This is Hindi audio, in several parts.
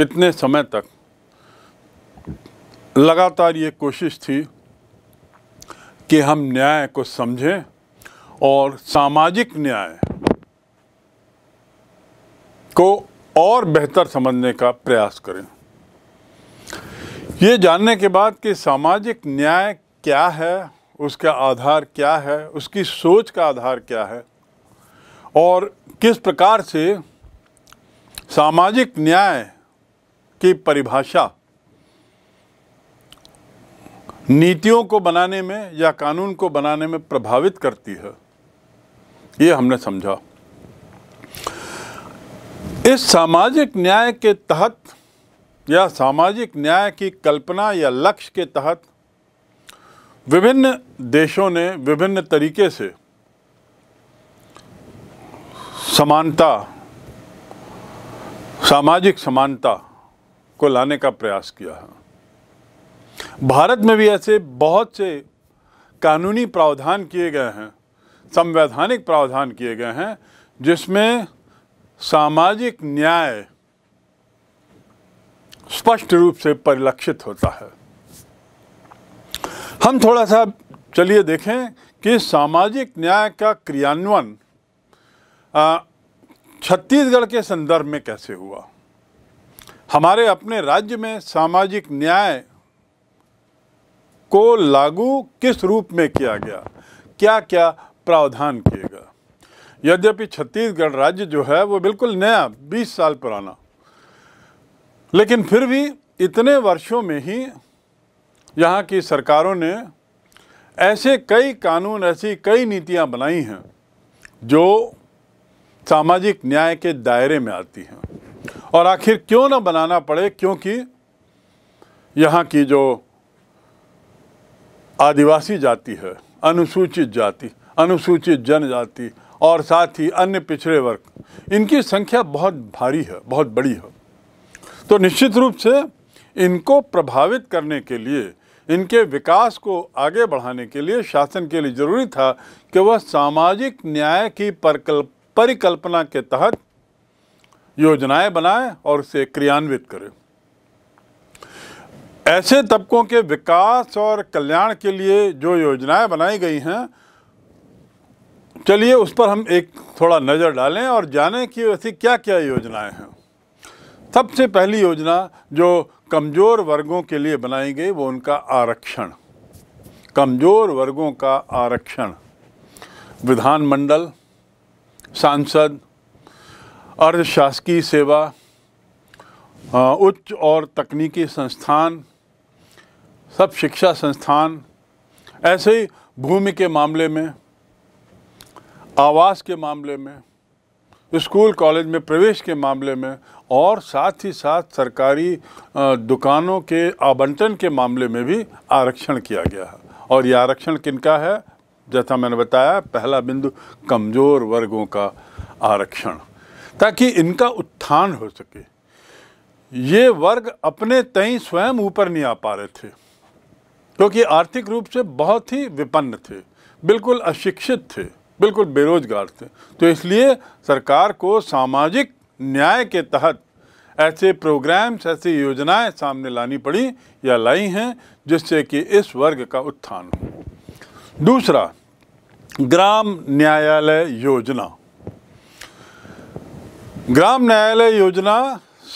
इतने समय तक लगातार ये कोशिश थी कि हम न्याय को समझें और सामाजिक न्याय को और बेहतर समझने का प्रयास करें ये जानने के बाद कि सामाजिक न्याय क्या है उसका आधार क्या है उसकी सोच का आधार क्या है और किस प्रकार से सामाजिक न्याय की परिभाषा नीतियों को बनाने में या कानून को बनाने में प्रभावित करती है ये हमने समझा इस सामाजिक न्याय के तहत या सामाजिक न्याय की कल्पना या लक्ष्य के तहत विभिन्न देशों ने विभिन्न तरीके से समानता सामाजिक समानता को लाने का प्रयास किया है भारत में भी ऐसे बहुत से कानूनी प्रावधान किए गए हैं संवैधानिक प्रावधान किए गए हैं जिसमें सामाजिक न्याय स्पष्ट रूप से परिलक्षित होता है हम थोड़ा सा चलिए देखें कि सामाजिक न्याय का क्रियान्वयन छत्तीसगढ़ के संदर्भ में कैसे हुआ हमारे अपने राज्य में सामाजिक न्याय को लागू किस रूप में किया गया क्या क्या प्रावधान किएगा यद्यपि छत्तीसगढ़ राज्य जो है वो बिल्कुल नया 20 साल पुराना लेकिन फिर भी इतने वर्षों में ही यहाँ की सरकारों ने ऐसे कई कानून ऐसी कई नीतियाँ बनाई हैं जो सामाजिक न्याय के दायरे में आती हैं और आखिर क्यों ना बनाना पड़े क्योंकि यहाँ की जो आदिवासी जाति है अनुसूचित जाति अनुसूचित जनजाति और साथ ही अन्य पिछड़े वर्ग इनकी संख्या बहुत भारी है बहुत बड़ी है तो निश्चित रूप से इनको प्रभावित करने के लिए इनके विकास को आगे बढ़ाने के लिए शासन के लिए ज़रूरी था कि वह सामाजिक न्याय की परिकल्पना के तहत योजनाएं बनाए और उसे क्रियान्वित करें ऐसे तबकों के विकास और कल्याण के लिए जो योजनाएं बनाई गई हैं चलिए उस पर हम एक थोड़ा नज़र डालें और जानें कि ऐसी क्या क्या योजनाएं हैं सबसे पहली योजना जो कमज़ोर वर्गों के लिए बनाई गई वो उनका आरक्षण कमज़ोर वर्गों का आरक्षण विधानमंडल सांसद अर्धशासकीय सेवा उच्च और तकनीकी संस्थान सब शिक्षा संस्थान ऐसे ही भूमि के मामले में आवास के मामले में स्कूल कॉलेज में प्रवेश के मामले में और साथ ही साथ सरकारी दुकानों के आवंटन के मामले में भी आरक्षण किया गया है और ये आरक्षण किनका है जैसा मैंने बताया पहला बिंदु कमज़ोर वर्गों का आरक्षण ताकि इनका उत्थान हो सके ये वर्ग अपने तय स्वयं ऊपर नहीं आ पा रहे थे क्योंकि तो आर्थिक रूप से बहुत ही विपन्न थे बिल्कुल अशिक्षित थे बिल्कुल बेरोजगार थे तो इसलिए सरकार को सामाजिक न्याय के तहत ऐसे प्रोग्राम्स ऐसी योजनाएं सामने लानी पड़ी या लाई हैं जिससे कि इस वर्ग का उत्थान हो दूसरा ग्राम न्यायालय योजना ग्राम न्यायालय योजना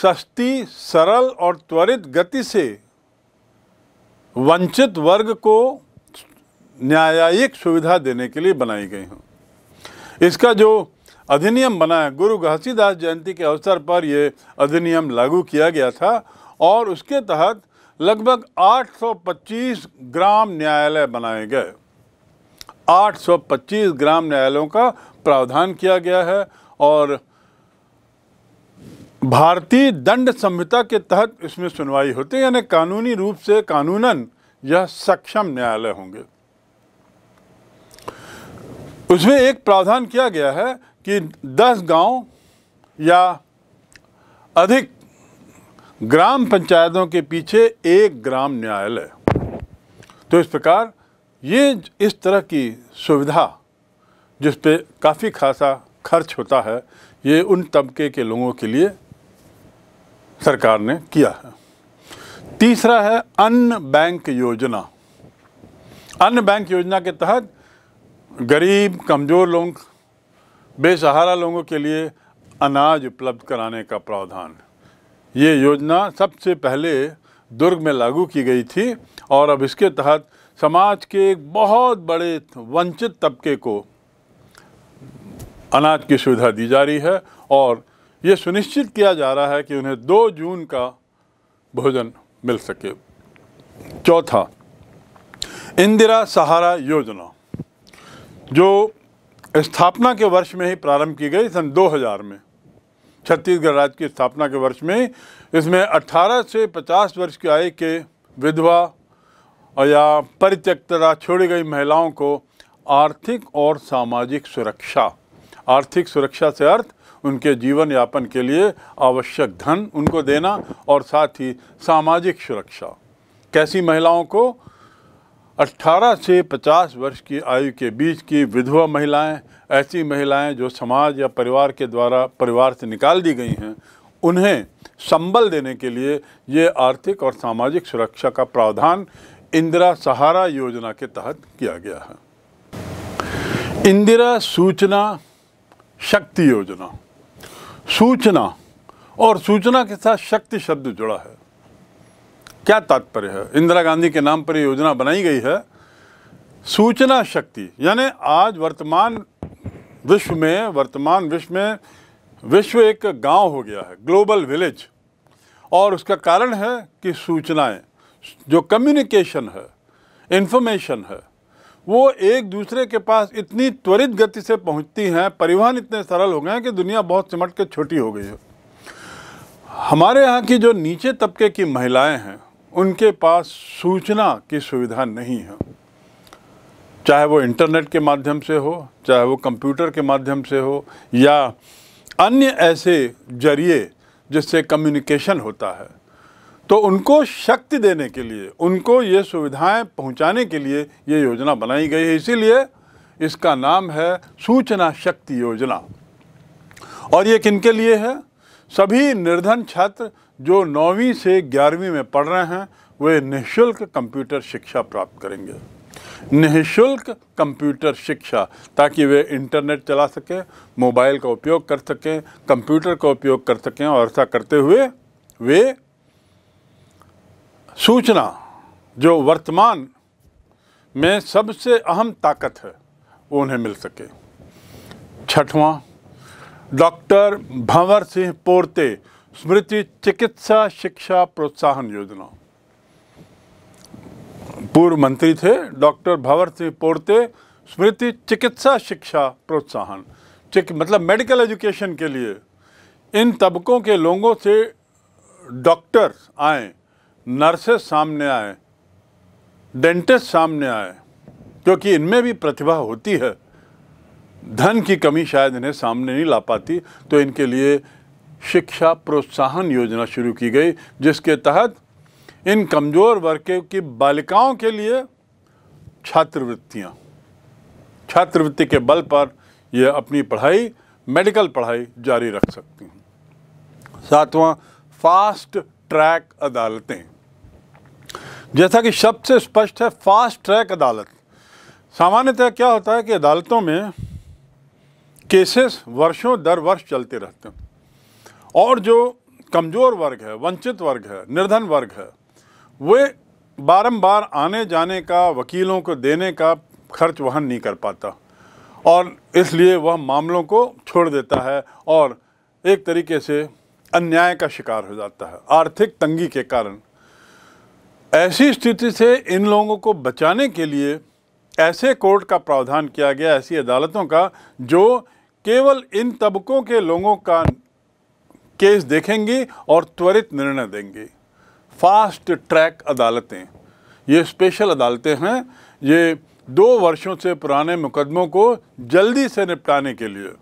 सस्ती सरल और त्वरित गति से वंचित वर्ग को न्यायिक सुविधा देने के लिए बनाई गई हूँ इसका जो अधिनियम बना है गुरु घासीदास जयंती के अवसर पर ये अधिनियम लागू किया गया था और उसके तहत लगभग 825 ग्राम न्यायालय बनाए गए 825 ग्राम न्यायालयों का प्रावधान किया गया है और भारतीय दंड संहिता के तहत इसमें सुनवाई होती है यानी कानूनी रूप से कानूनन यह सक्षम न्यायालय होंगे उसमें एक प्रावधान किया गया है कि 10 गांव या अधिक ग्राम पंचायतों के पीछे एक ग्राम न्यायालय तो इस प्रकार ये इस तरह की सुविधा जिस पे काफ़ी खासा खर्च होता है ये उन तबके के लोगों के लिए सरकार ने किया है तीसरा है अन्न बैंक योजना अन्न बैंक योजना के तहत गरीब कमज़ोर लोग बेसहारा लोगों के लिए अनाज उपलब्ध कराने का प्रावधान ये योजना सबसे पहले दुर्ग में लागू की गई थी और अब इसके तहत समाज के एक बहुत बड़े वंचित तबके को अनाज की सुविधा दी जा रही है और ये सुनिश्चित किया जा रहा है कि उन्हें 2 जून का भोजन मिल सके चौथा इंदिरा सहारा योजना जो स्थापना के वर्ष में ही प्रारंभ की गई सन 2000 में छत्तीसगढ़ राज्य की स्थापना के वर्ष में इसमें 18 से 50 वर्ष की आयु के विधवा या परित्यक्तरा छोड़ी गई महिलाओं को आर्थिक और सामाजिक सुरक्षा आर्थिक सुरक्षा से अर्थ उनके जीवन यापन के लिए आवश्यक धन उनको देना और साथ ही सामाजिक सुरक्षा कैसी महिलाओं को 18 से 50 वर्ष की आयु के बीच की विधवा महिलाएं ऐसी महिलाएं जो समाज या परिवार के द्वारा परिवार से निकाल दी गई हैं उन्हें संबल देने के लिए ये आर्थिक और सामाजिक सुरक्षा का प्रावधान इंदिरा सहारा योजना के तहत किया गया है इंदिरा सूचना शक्ति योजना सूचना और सूचना के साथ शक्ति शब्द जुड़ा है क्या तात्पर्य है इंदिरा गांधी के नाम पर योजना बनाई गई है सूचना शक्ति यानी आज वर्तमान विश्व में वर्तमान विश्व में विश्व एक गांव हो गया है ग्लोबल विलेज और उसका कारण है कि सूचनाएं जो कम्युनिकेशन है इन्फॉर्मेशन है वो एक दूसरे के पास इतनी त्वरित गति से पहुंचती हैं परिवहन इतने सरल हो गए हैं कि दुनिया बहुत सिमट के छोटी हो गई है हमारे यहाँ की जो नीचे तबके की महिलाएं हैं उनके पास सूचना की सुविधा नहीं है चाहे वो इंटरनेट के माध्यम से हो चाहे वो कंप्यूटर के माध्यम से हो या अन्य ऐसे जरिए जिससे कम्युनिकेशन होता है तो उनको शक्ति देने के लिए उनको ये सुविधाएं पहुंचाने के लिए ये योजना बनाई गई है इसीलिए इसका नाम है सूचना शक्ति योजना और ये किन के लिए है सभी निर्धन छात्र जो नौवीं से ग्यारहवीं में पढ़ रहे हैं वे निःशुल्क कंप्यूटर शिक्षा प्राप्त करेंगे निःशुल्क कंप्यूटर शिक्षा ताकि वे इंटरनेट चला सकें मोबाइल का उपयोग कर सकें कंप्यूटर का उपयोग कर सकें और ऐसा करते हुए वे सूचना जो वर्तमान में सबसे अहम ताकत है वो उन्हें मिल सके छठवां डॉक्टर भंवर सिंह पोरते स्मृति चिकित्सा शिक्षा प्रोत्साहन योजना पूर्व मंत्री थे डॉक्टर भंवर सिंह पोरते स्मृति चिकित्सा शिक्षा प्रोत्साहन चिक मतलब मेडिकल एजुकेशन के लिए इन तबकों के लोगों से डॉक्टर्स आएँ नर्सेस सामने आए डेंटिस्ट सामने आए क्योंकि इनमें भी प्रतिभा होती है धन की कमी शायद इन्हें सामने नहीं ला पाती तो इनके लिए शिक्षा प्रोत्साहन योजना शुरू की गई जिसके तहत इन कमज़ोर वर्ग की बालिकाओं के लिए छात्रवृत्तियाँ छात्रवृत्ति के बल पर यह अपनी पढ़ाई मेडिकल पढ़ाई जारी रख सकती हैं सातवां फास्ट ट्रैक अदालतें जैसा कि शब्द से स्पष्ट है फास्ट ट्रैक अदालत सामान्यतः क्या होता है कि अदालतों में केसेस वर्षों दर वर्ष चलते रहते हैं और जो कमज़ोर वर्ग है वंचित वर्ग है निर्धन वर्ग है वे बारंबार आने जाने का वकीलों को देने का खर्च वहन नहीं कर पाता और इसलिए वह मामलों को छोड़ देता है और एक तरीके से अन्याय का शिकार हो जाता है आर्थिक तंगी के कारण ऐसी स्थिति से इन लोगों को बचाने के लिए ऐसे कोर्ट का प्रावधान किया गया ऐसी अदालतों का जो केवल इन तबकों के लोगों का केस देखेंगी और त्वरित निर्णय देंगी फास्ट ट्रैक अदालतें ये स्पेशल अदालतें हैं ये दो वर्षों से पुराने मुकदमों को जल्दी से निपटाने के लिए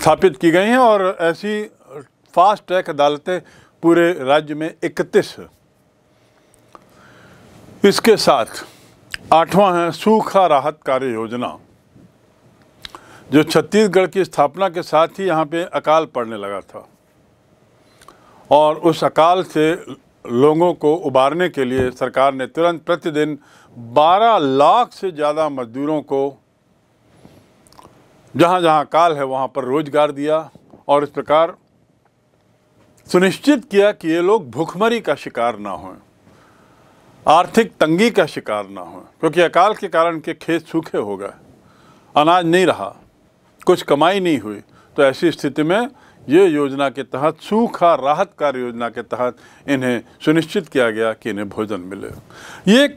स्थापित की गई हैं और ऐसी फास्ट ट्रैक अदालतें पूरे राज्य में इकतीस इसके साथ आठवां है सूखा राहत कार्य योजना जो छत्तीसगढ़ की स्थापना के साथ ही यहाँ पे अकाल पड़ने लगा था और उस अकाल से लोगों को उबारने के लिए सरकार ने तुरंत प्रतिदिन 12 लाख से ज़्यादा मजदूरों को जहाँ जहाँ अकाल है वहाँ पर रोजगार दिया और इस प्रकार सुनिश्चित किया कि ये लोग भूखमरी का शिकार ना हों आर्थिक तंगी का शिकार ना हो क्योंकि अकाल के कारण के खेत सूखे हो गए अनाज नहीं रहा कुछ कमाई नहीं हुई तो ऐसी स्थिति में ये योजना के तहत सूखा राहत कार्य योजना के तहत इन्हें सुनिश्चित किया गया कि इन्हें भोजन मिले ये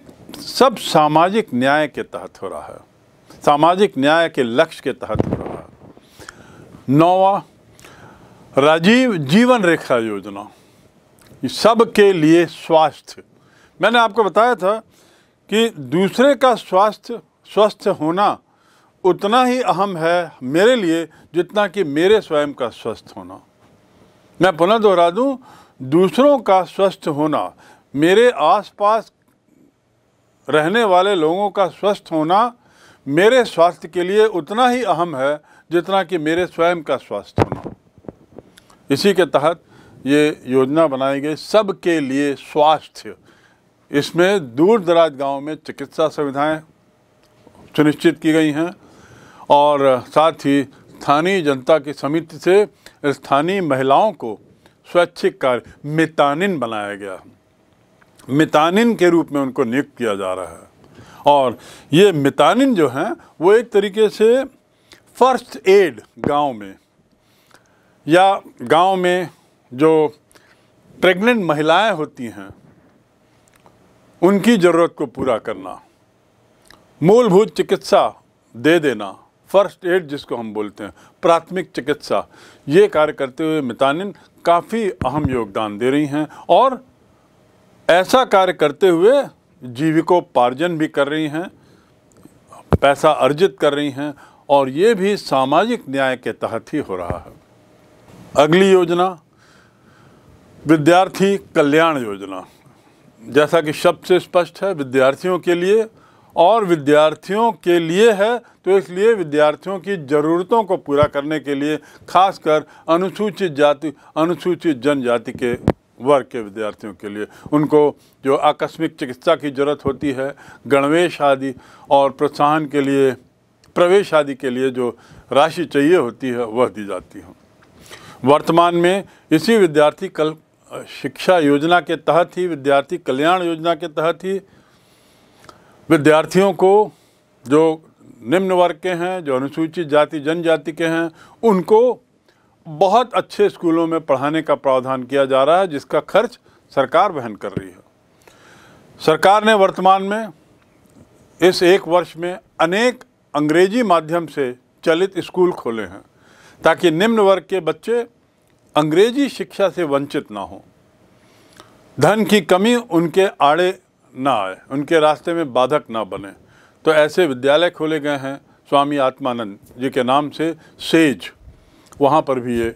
सब सामाजिक न्याय के तहत हो रहा है सामाजिक न्याय के लक्ष्य के तहत हो रहा है नौवा राजीव जीवन रेखा योजना सबके लिए स्वास्थ्य मैंने आपको बताया था कि दूसरे का स्वास्थ्य स्वस्थ होना उतना ही अहम है मेरे लिए जितना कि मेरे स्वयं का स्वस्थ होना मैं पुनः दोहरा दूं दूसरों का स्वस्थ होना मेरे आसपास रहने वाले लोगों का स्वस्थ होना मेरे स्वास्थ्य के लिए उतना ही अहम है जितना कि मेरे स्वयं का स्वस्थ होना इसी के तहत ये योजना बनाई गई सबके लिए स्वास्थ्य इसमें दूर दराज गाँव में चिकित्सा सुविधाएं सुनिश्चित की गई हैं और साथ ही स्थानीय जनता की समिति से स्थानीय महिलाओं को स्वैच्छिक कार्य मितानिन बनाया गया मितानिन के रूप में उनको नियुक्त किया जा रहा है और ये मितानिन जो हैं वो एक तरीके से फर्स्ट एड गांव में या गांव में जो प्रेग्नेंट महिलाएं होती हैं उनकी ज़रूरत को पूरा करना मूलभूत चिकित्सा दे देना फर्स्ट एड जिसको हम बोलते हैं प्राथमिक चिकित्सा ये कार्य करते हुए मितानिन काफ़ी अहम योगदान दे रही हैं और ऐसा कार्य करते हुए जीविकोपार्जन भी कर रही हैं पैसा अर्जित कर रही हैं और ये भी सामाजिक न्याय के तहत ही हो रहा है अगली योजना विद्यार्थी कल्याण योजना जैसा कि शब्द से स्पष्ट है विद्यार्थियों के लिए और विद्यार्थियों के लिए है तो इसलिए विद्यार्थियों की ज़रूरतों को पूरा करने के लिए खासकर अनुसूचित जाति अनुसूचित जनजाति के वर्ग के विद्यार्थियों के लिए उनको जो आकस्मिक चिकित्सा की ज़रूरत होती है गणवेश आदि और प्रोत्साहन के लिए प्रवेश आदि के लिए जो राशि चाहिए होती है वह दी जाती है वर्तमान में इसी विद्यार्थी कल शिक्षा योजना के तहत ही विद्यार्थी कल्याण योजना के तहत ही विद्यार्थियों को जो निम्न वर्ग के हैं जो अनुसूचित जाति जनजाति के हैं उनको बहुत अच्छे स्कूलों में पढ़ाने का प्रावधान किया जा रहा है जिसका खर्च सरकार वहन कर रही है सरकार ने वर्तमान में इस एक वर्ष में अनेक अंग्रेजी माध्यम से चलित स्कूल खोले हैं ताकि निम्न वर्ग के बच्चे अंग्रेजी शिक्षा से वंचित ना हो धन की कमी उनके आड़े ना आए उनके रास्ते में बाधक ना बने तो ऐसे विद्यालय खोले गए हैं स्वामी आत्मानंद जी के नाम से सेज वहाँ पर भी ये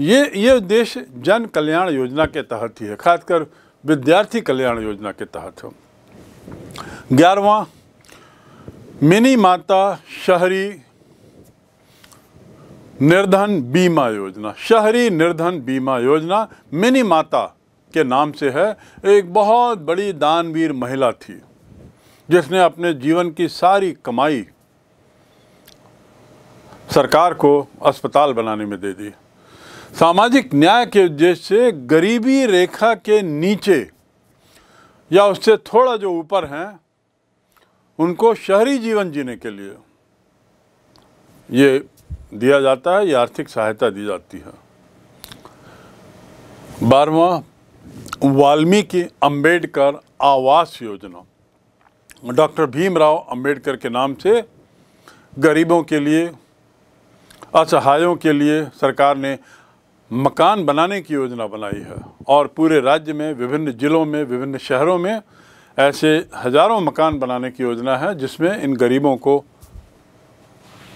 ये ये उद्देश्य जन कल्याण योजना के तहत ही है खासकर विद्यार्थी कल्याण योजना के तहत ग्यारहवा मिनी माता शहरी निर्धन बीमा योजना शहरी निर्धन बीमा योजना मिनी माता के नाम से है एक बहुत बड़ी दानवीर महिला थी जिसने अपने जीवन की सारी कमाई सरकार को अस्पताल बनाने में दे दी सामाजिक न्याय के उद्देश्य से गरीबी रेखा के नीचे या उससे थोड़ा जो ऊपर हैं उनको शहरी जीवन जीने के लिए ये दिया जाता है या आर्थिक सहायता दी जाती है बारहवा वाल्मीकि अंबेडकर आवास योजना डॉक्टर भीमराव अंबेडकर के नाम से गरीबों के लिए असहायों के लिए सरकार ने मकान बनाने की योजना बनाई है और पूरे राज्य में विभिन्न ज़िलों में विभिन्न शहरों में ऐसे हज़ारों मकान बनाने की योजना है जिसमें इन गरीबों को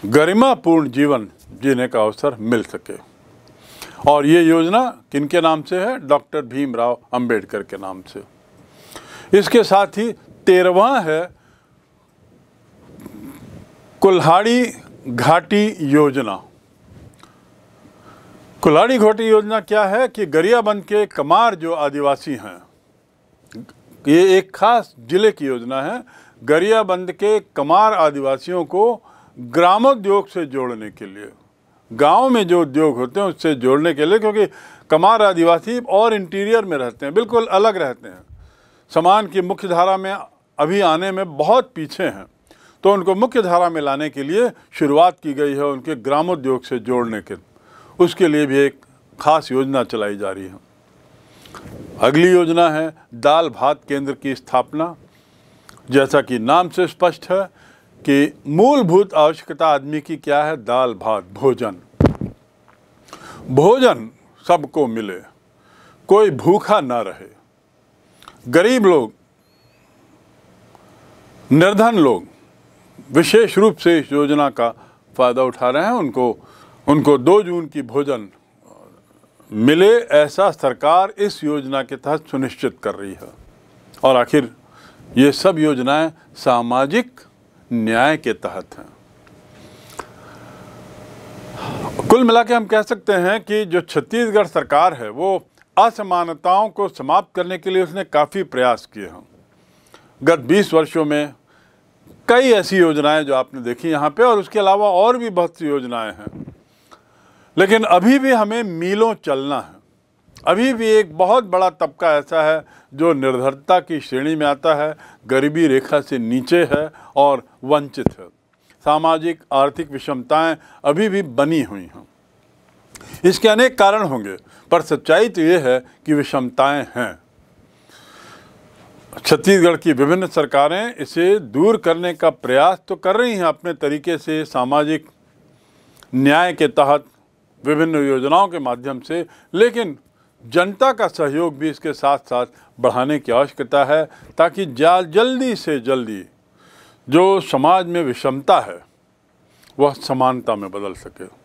गरिमापूर्ण जीवन जीने का अवसर मिल सके और ये योजना किनके नाम से है डॉक्टर भीमराव अंबेडकर के नाम से इसके साथ ही तेरवा है कुल्हाड़ी घाटी योजना कुल्हाड़ी घाटी योजना क्या है कि गरियाबंद के कमार जो आदिवासी हैं ये एक खास जिले की योजना है गरियाबंद के कमार आदिवासियों को ग्रामोद्योग से जोड़ने के लिए गांव में जो उद्योग होते हैं उससे जोड़ने के लिए क्योंकि कमार आदिवासी और इंटीरियर में रहते हैं बिल्कुल अलग रहते हैं समान की मुख्य धारा में अभी आने में बहुत पीछे हैं तो उनको मुख्य धारा में लाने के लिए शुरुआत की गई है उनके ग्रामोद्योग से जोड़ने के उसके लिए भी एक खास योजना चलाई जा रही है अगली योजना है दाल भात केंद्र की स्थापना जैसा कि नाम से स्पष्ट है कि मूलभूत आवश्यकता आदमी की क्या है दाल भात भोजन भोजन सबको मिले कोई भूखा ना रहे गरीब लोग निर्धन लोग विशेष रूप से इस योजना का फ़ायदा उठा रहे हैं उनको उनको दो जून की भोजन मिले ऐसा सरकार इस योजना के तहत सुनिश्चित कर रही है और आखिर ये सब योजनाएं सामाजिक न्याय के तहत हैं कुल मिला के हम कह सकते हैं कि जो छत्तीसगढ़ सरकार है वो असमानताओं को समाप्त करने के लिए उसने काफ़ी प्रयास किए हैं गत 20 वर्षों में कई ऐसी योजनाएं जो आपने देखी यहाँ पे और उसके अलावा और भी बहुत सी योजनाएं हैं लेकिन अभी भी हमें मीलों चलना है अभी भी एक बहुत बड़ा तबका ऐसा है जो निर्धरता की श्रेणी में आता है गरीबी रेखा से नीचे है और वंचित है सामाजिक आर्थिक विषमताएं अभी भी बनी हुई हैं इसके अनेक कारण होंगे पर सच्चाई तो ये है कि विषमताएं हैं छत्तीसगढ़ की विभिन्न सरकारें इसे दूर करने का प्रयास तो कर रही हैं अपने तरीके से सामाजिक न्याय के तहत विभिन्न योजनाओं के माध्यम से लेकिन जनता का सहयोग भी इसके साथ साथ बढ़ाने की आवश्यकता है ताकि जल्दी से जल्दी जो समाज में विषमता है वह समानता में बदल सके